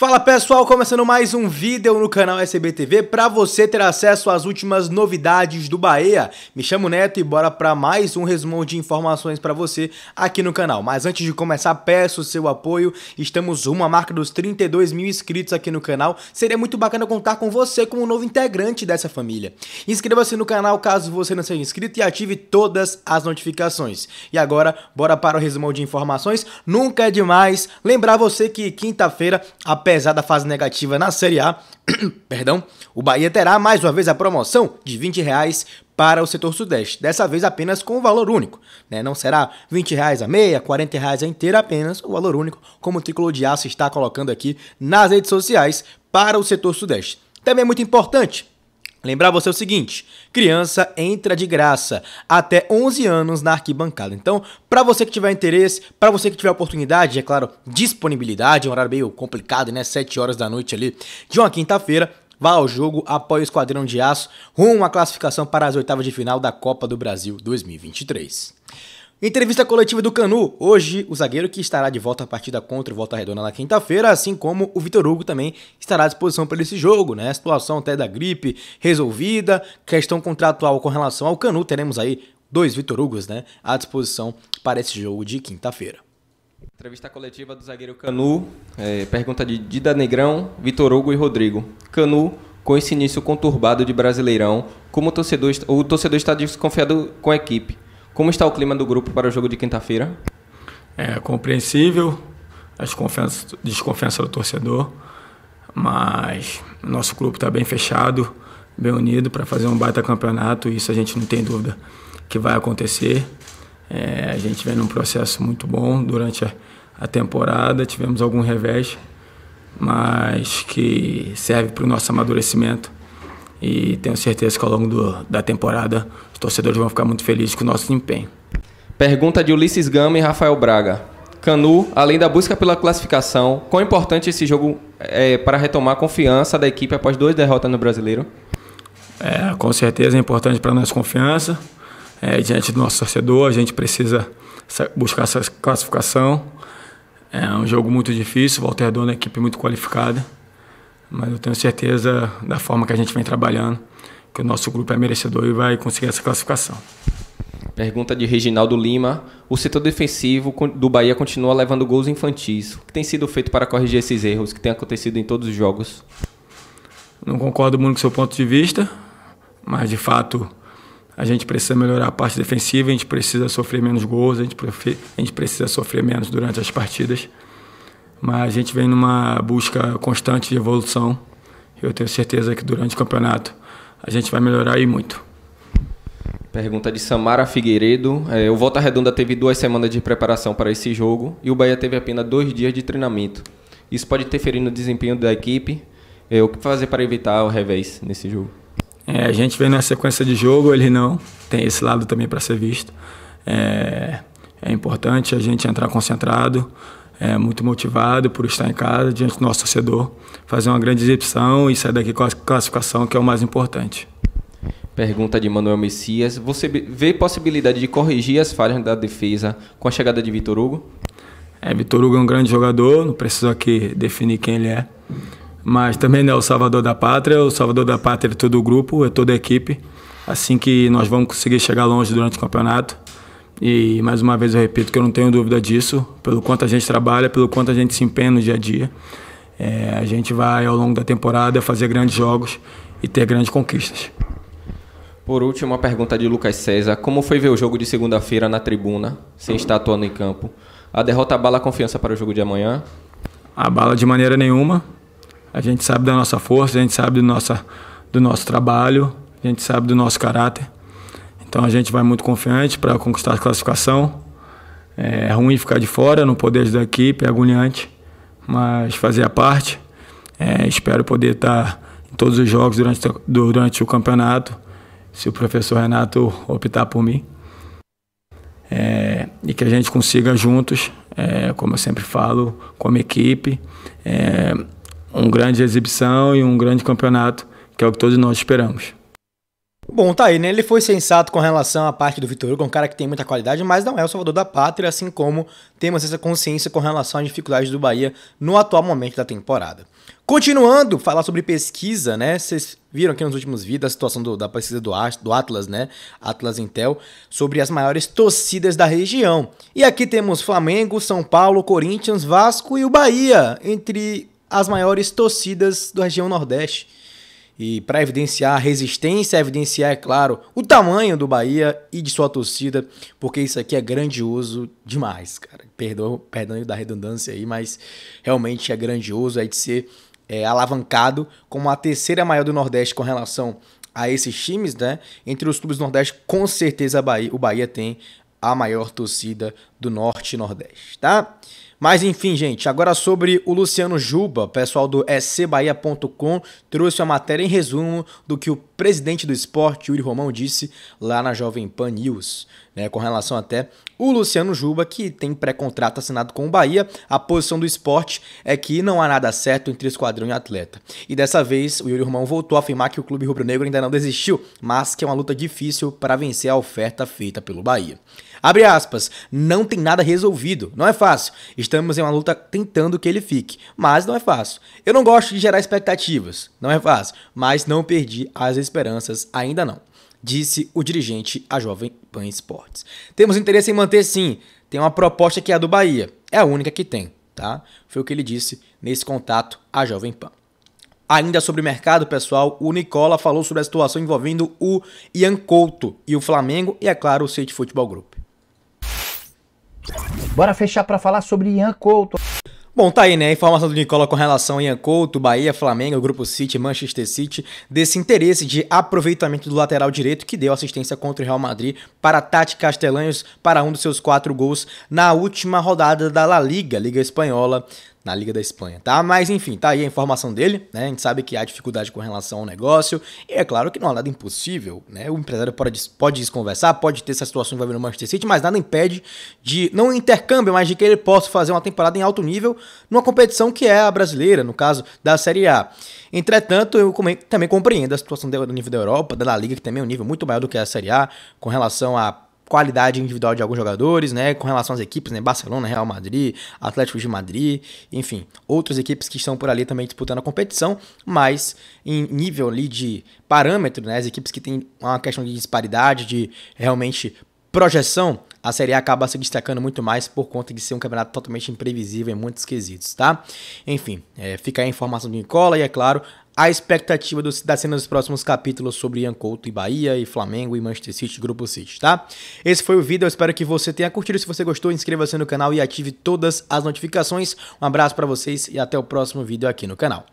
Fala pessoal, começando mais um vídeo no canal SBTV para você ter acesso às últimas novidades do Bahia. Me chamo Neto e bora para mais um resumão de informações para você aqui no canal. Mas antes de começar, peço seu apoio. Estamos rumo à marca dos 32 mil inscritos aqui no canal. Seria muito bacana contar com você como novo integrante dessa família. Inscreva-se no canal caso você não seja inscrito e ative todas as notificações. E agora, bora para o resumão de informações. Nunca é demais lembrar você que quinta-feira, a Apesar da fase negativa na Série A, perdão, o Bahia terá mais uma vez a promoção de R$ 20 reais para o setor sudeste, dessa vez apenas com o valor único. Né? Não será R$ 20 reais a meia, R$ 40 reais a inteira, apenas o valor único, como o Tricolor de Aço está colocando aqui nas redes sociais para o setor sudeste. Também é muito importante, Lembrar você o seguinte: criança entra de graça até 11 anos na arquibancada. Então, para você que tiver interesse, para você que tiver oportunidade, é claro, disponibilidade, um horário meio complicado, né? 7 horas da noite ali, de uma quinta-feira, vá ao jogo, apoie o Esquadrão de Aço rumo à classificação para as oitavas de final da Copa do Brasil 2023. Entrevista coletiva do Canu. Hoje, o zagueiro que estará de volta à partida contra o Volta Redonda na quinta-feira, assim como o Vitor Hugo também estará à disposição para esse jogo, né? A situação até da gripe resolvida, questão contratual com relação ao Canu, teremos aí dois Vitor Hugos, né, à disposição para esse jogo de quinta-feira. Entrevista coletiva do zagueiro Canu, é, pergunta de Dida Negrão, Vitor Hugo e Rodrigo. Canu, com esse início conturbado de Brasileirão, como o torcedor, o torcedor está desconfiado com a equipe? Como está o clima do grupo para o jogo de quinta-feira? É compreensível a desconfiança, desconfiança do torcedor, mas nosso grupo está bem fechado, bem unido para fazer um baita campeonato, isso a gente não tem dúvida que vai acontecer. É, a gente vem num processo muito bom durante a, a temporada, tivemos algum revés, mas que serve para o nosso amadurecimento e tenho certeza que ao longo do, da temporada os torcedores vão ficar muito felizes com o nosso desempenho. Pergunta de Ulisses Gama e Rafael Braga. Canu, além da busca pela classificação, quão importante esse jogo é para retomar a confiança da equipe após duas derrotas no Brasileiro? É, com certeza é importante para nós confiança. É, diante do nosso torcedor, a gente precisa buscar essa classificação. É um jogo muito difícil, Walter é uma equipe muito qualificada. Mas eu tenho certeza da forma que a gente vem trabalhando, que o nosso grupo é merecedor e vai conseguir essa classificação. Pergunta de Reginaldo Lima. O setor defensivo do Bahia continua levando gols infantis. O que tem sido feito para corrigir esses erros que têm acontecido em todos os jogos? Não concordo muito com o seu ponto de vista, mas de fato a gente precisa melhorar a parte defensiva, a gente precisa sofrer menos gols, a gente, a gente precisa sofrer menos durante as partidas. Mas a gente vem numa busca constante de evolução. Eu tenho certeza que durante o campeonato a gente vai melhorar e muito. Pergunta de Samara Figueiredo. É, o Volta Redonda teve duas semanas de preparação para esse jogo e o Bahia teve apenas dois dias de treinamento. Isso pode interferir no desempenho da equipe. É, o que fazer para evitar o revés nesse jogo? É, a gente vem na sequência de jogo, ele não. Tem esse lado também para ser visto. É, é importante a gente entrar concentrado, é, muito motivado por estar em casa, diante do nosso torcedor, fazer uma grande exibição e sair daqui com a classificação, que é o mais importante. Pergunta de Manuel Messias. Você vê possibilidade de corrigir as falhas da defesa com a chegada de Vitor Hugo? É, Vitor Hugo é um grande jogador, não preciso aqui definir quem ele é. Mas também não é o salvador da pátria, o salvador da pátria é todo o grupo, é toda a equipe. Assim que nós vamos conseguir chegar longe durante o campeonato, e mais uma vez eu repito que eu não tenho dúvida disso, pelo quanto a gente trabalha, pelo quanto a gente se empenha no dia a dia. É, a gente vai ao longo da temporada fazer grandes jogos e ter grandes conquistas. Por último, a pergunta de Lucas César: Como foi ver o jogo de segunda-feira na tribuna, sem estar atuando em campo? A derrota abala a confiança para o jogo de amanhã? Abala de maneira nenhuma. A gente sabe da nossa força, a gente sabe do, nossa, do nosso trabalho, a gente sabe do nosso caráter. Então a gente vai muito confiante para conquistar a classificação. É, é ruim ficar de fora, não poder ajudar a equipe, é agoniante, mas fazer a parte. É, espero poder estar tá em todos os jogos durante, durante o campeonato, se o professor Renato optar por mim. É, e que a gente consiga juntos, é, como eu sempre falo, como equipe, é, um grande exibição e um grande campeonato, que é o que todos nós esperamos. Bom, tá aí, né? Ele foi sensato com relação à parte do Vitor Hugo, é um cara que tem muita qualidade, mas não é o salvador da pátria, assim como temos essa consciência com relação às dificuldades do Bahia no atual momento da temporada. Continuando, falar sobre pesquisa, né? Vocês viram aqui nos últimos vídeos a situação do, da pesquisa do, do Atlas, né? Atlas Intel, sobre as maiores torcidas da região. E aqui temos Flamengo, São Paulo, Corinthians, Vasco e o Bahia, entre as maiores torcidas da região Nordeste. E para evidenciar a resistência, evidenciar, é claro, o tamanho do Bahia e de sua torcida, porque isso aqui é grandioso demais, cara. Perdão, perdão da redundância aí, mas realmente é grandioso, aí de ser é, alavancado como a terceira maior do Nordeste com relação a esses times, né? Entre os clubes do Nordeste, com certeza Bahia, o Bahia tem a maior torcida do Norte e Nordeste, tá? Mas enfim, gente, agora sobre o Luciano Juba, pessoal do scbahia.com trouxe a matéria em resumo do que o presidente do esporte, Yuri Romão, disse lá na Jovem Pan News, né, com relação até o Luciano Juba, que tem pré-contrato assinado com o Bahia. A posição do esporte é que não há nada certo entre esquadrão e atleta. E dessa vez, o Yuri Romão voltou a afirmar que o clube rubro-negro ainda não desistiu, mas que é uma luta difícil para vencer a oferta feita pelo Bahia. Abre aspas, não tem nada resolvido, não é fácil. Estamos em uma luta tentando que ele fique, mas não é fácil. Eu não gosto de gerar expectativas, não é fácil, mas não perdi as esperanças ainda não. Disse o dirigente à Jovem Pan Esportes. Temos interesse em manter sim, tem uma proposta que é a do Bahia, é a única que tem, tá? Foi o que ele disse nesse contato à Jovem Pan. Ainda sobre o mercado, pessoal, o Nicola falou sobre a situação envolvendo o Ian Couto e o Flamengo e, é claro, o City Futebol Group. Bora fechar para falar sobre Ian Couto. Bom, tá aí, né? A informação do Nicola com relação a Ian Couto, Bahia, Flamengo, Grupo City, Manchester City, desse interesse de aproveitamento do lateral direito que deu assistência contra o Real Madrid para Tati Castelanhos para um dos seus quatro gols na última rodada da La Liga, Liga Espanhola, na Liga da Espanha, tá? Mas enfim, tá aí a informação dele, né? A gente sabe que há dificuldade com relação ao negócio, e é claro que não há nada impossível, né? O empresário pode, pode desconversar, pode ter essa situação envolvendo o Manchester City, mas nada impede de, não intercâmbio, mas de que ele possa fazer uma temporada em alto nível numa competição que é a brasileira, no caso da Série A. Entretanto, eu também compreendo a situação do nível da Europa, da La Liga, que também é um nível muito maior do que a Série A, com relação a qualidade individual de alguns jogadores, né? Com relação às equipes, né? Barcelona, Real Madrid, Atlético de Madrid, enfim, outras equipes que estão por ali também disputando a competição, mas em nível ali de parâmetro, né? As equipes que têm uma questão de disparidade, de realmente projeção a Série A acaba se destacando muito mais por conta de ser um campeonato totalmente imprevisível em muitos quesitos, tá? Enfim, é, fica aí a informação do Nicola e, é claro, a expectativa do, da cena dos próximos capítulos sobre Ian Couto e Bahia, e Flamengo e Manchester City, Grupo City, tá? Esse foi o vídeo, eu espero que você tenha curtido. Se você gostou, inscreva-se no canal e ative todas as notificações. Um abraço para vocês e até o próximo vídeo aqui no canal.